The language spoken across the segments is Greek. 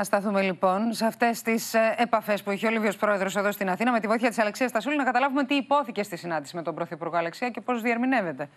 Ας σταθούμε λοιπόν σε αυτές τις ε, επαφές που έχει ο Λίβιος Πρόεδρος εδώ στην Αθήνα με τη βοήθεια της Αλεξίας Στασούλη να καταλάβουμε τι υπόθηκε στη συνάντηση με τον Πρωθυπουργό Αλεξία και πώς διερμηνεύεται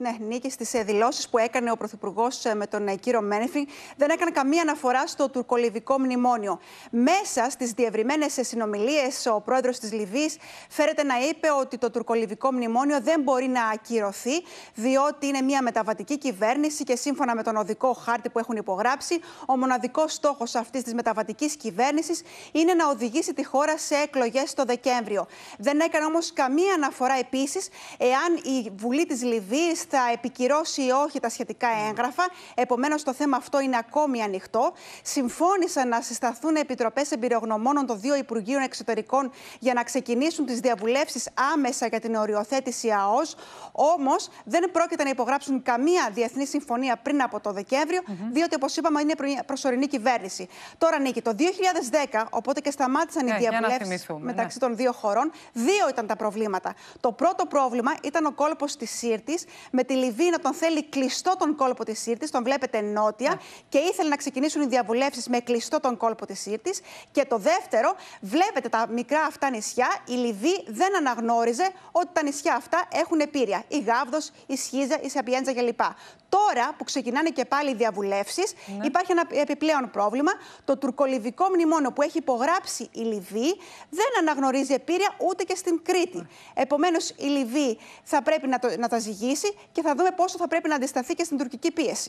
ναι, νίκη στις ε, δηλώσεις που έκανε ο Πρωθυπουργός ε, με τον ε, κύριο Μένεφιν, δεν έκανε καμία αναφορά στο τουρκολιβικό μνημόνιο. Μέσα στις διευρυμένες συνομιλίες, ο πρόεδρος της Λιβύης φέρεται να είπε ότι το τουρκολιβικό μνημόνιο δεν μπορεί να ακυρωθεί, διότι είναι μια μεταβατική κυβέρνηση και σύμφωνα με τον οδικό χάρτη που έχουν υπογράψει, ο μοναδικός στόχος αυτής της μεταβατικής κυβέρνησης είναι να οδηγήσει τη χώρα σε εκλογές το Δεκέμβριο. Δεν έκανε όμως καμία αναφορά επίσης εάν η Βουλή της Λιβύης θα επικυρώσει ή όχι τα σχετικά έγγραφα. Επομένως, το θέμα αυτό είναι ακόμη ανοιχτό. Συμφώνησαν να συσταθούν επιτροπές εμπειρογνωμόνων των δύο Υπουργείων Εξωτερικών για να ξεκινήσουν τις διαβουλεύσεις άμεσα για την οριοθέτηση ΑΟΣ. Όμως, δεν πρόκειται να υπογράψουν καμία διεθνή συμφωνία πριν από το δεκεμβριο διότι, όπως είπαμε, είναι προσωρινή κυβέρνηση. Τώρα, Νίκη, το 2010, οπότε και σταμάτησαν οι ναι, διαβουλεύσει ναι. μεταξύ των δύο χωρών, δύο ήταν τα προβλήματα. Το πρώτο πρόβλημα ήταν ο κόλπος της Σύρτη με τη Λιβύη να τον θέλει κλειστό τον κόλπο της Σύρτης, τον βλέπετε νότια, ναι. και ήθελε να ξεκινήσουν οι διαβουλεύσεις με κλειστό τον κόλπο της Σύρτης. Και το δεύτερο, βλέπετε τα μικρά αυτά νησιά, η Λιβύη δεν αναγνώριζε ότι τα νησιά αυτά έχουν επίρρεια. Η Γάβδος, η Σχίζα, η Σαπιέντζα κλπ. Τώρα που ξεκινάνε και πάλι οι διαβουλεύσεις, ναι. υπάρχει ένα επιπλέον πρόβλημα. Το τουρκολιβικό μνημόνιο που έχει υπογράψει η Λιβύη δεν αναγνωρίζει επίρρεια ούτε και στην Κρήτη. Ναι. Επομένως, η Λιβύη θα πρέπει να, να τα ζυγίσει και θα δούμε πόσο θα πρέπει να αντισταθεί και στην τουρκική πίεση.